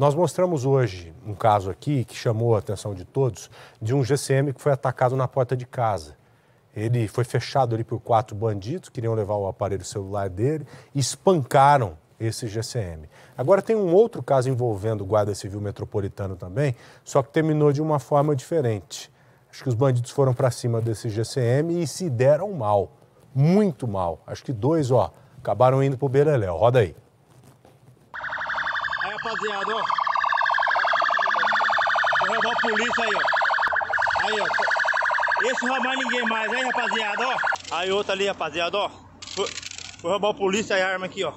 Nós mostramos hoje um caso aqui que chamou a atenção de todos, de um GCM que foi atacado na porta de casa. Ele foi fechado ali por quatro bandidos, queriam levar o aparelho celular dele, E espancaram esse GCM. Agora tem um outro caso envolvendo o Guarda Civil Metropolitano também, só que terminou de uma forma diferente. Acho que os bandidos foram para cima desse GCM e se deram mal, muito mal. Acho que dois, ó, acabaram indo pro Beleléu. Roda aí rapaziada, ó. Vou a polícia aí, ó. Aí, ó. Esse roubar ninguém mais, aí, rapaziada, ó. Aí, outro ali, rapaziada, ó. Vou, roubar a polícia e a arma aqui, ó.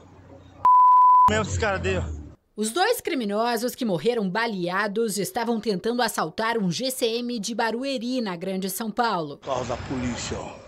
Mesmo esses caras dele, ó. Os dois criminosos que morreram baleados estavam tentando assaltar um GCM de Barueri, na Grande São Paulo. Carro da polícia, ó.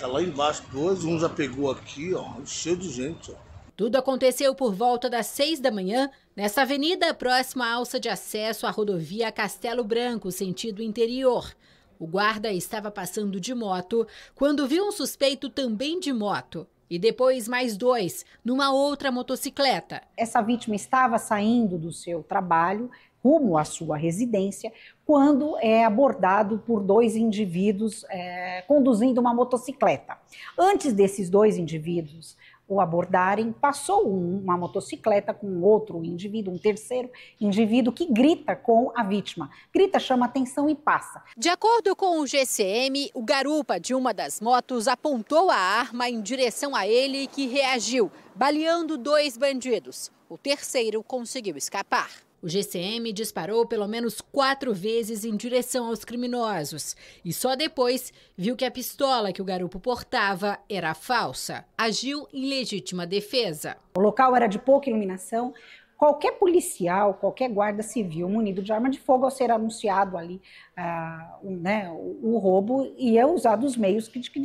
Tá lá embaixo, dois, um já pegou aqui, ó, cheio de gente, ó. Tudo aconteceu por volta das seis da manhã, nesta avenida próxima à alça de acesso à rodovia Castelo Branco, sentido interior. O guarda estava passando de moto quando viu um suspeito também de moto e depois mais dois numa outra motocicleta. Essa vítima estava saindo do seu trabalho rumo à sua residência quando é abordado por dois indivíduos é, conduzindo uma motocicleta. Antes desses dois indivíduos o abordarem, passou um, uma motocicleta com outro indivíduo, um terceiro indivíduo que grita com a vítima. Grita, chama atenção e passa. De acordo com o GCM, o garupa de uma das motos apontou a arma em direção a ele que reagiu, baleando dois bandidos. O terceiro conseguiu escapar. O GCM disparou pelo menos quatro vezes em direção aos criminosos e só depois viu que a pistola que o garoto portava era falsa. Agiu em legítima defesa. O local era de pouca iluminação. Qualquer policial, qualquer guarda civil munido de arma de fogo, ao ser anunciado ali ah, né, o, o, roubo, ia usar os meios que, que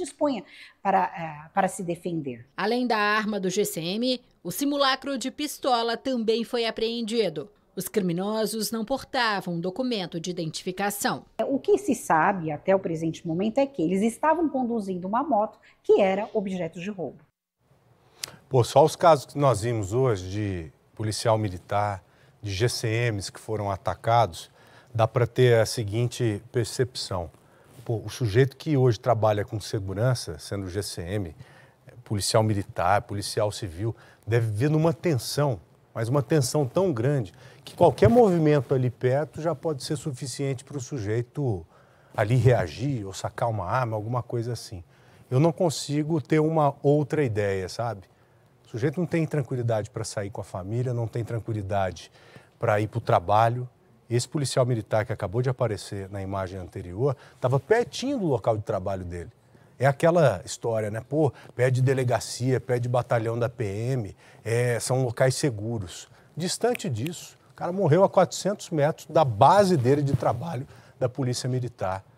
para, ah, para se defender. Além da arma do GCM, o simulacro de pistola também foi apreendido. Os criminosos não portavam documento de identificação. O que se sabe até o presente momento é que eles estavam conduzindo uma moto que era objeto de roubo. Pô, só os casos que nós vimos hoje de policial militar, de GCMs que foram atacados, dá para ter a seguinte percepção. Pô, o sujeito que hoje trabalha com segurança, sendo GCM, policial militar, policial civil, deve viver numa tensão mas uma tensão tão grande que qualquer movimento ali perto já pode ser suficiente para o sujeito ali reagir ou sacar uma arma, alguma coisa assim. Eu não consigo ter uma outra ideia, sabe? O sujeito não tem tranquilidade para sair com a família, não tem tranquilidade para ir para o trabalho. Esse policial militar que acabou de aparecer na imagem anterior estava pertinho do local de trabalho dele. É aquela história, né? Pô, pede delegacia, pede batalhão da PM, é, são locais seguros. Distante disso, o cara morreu a 400 metros da base dele de trabalho da Polícia Militar.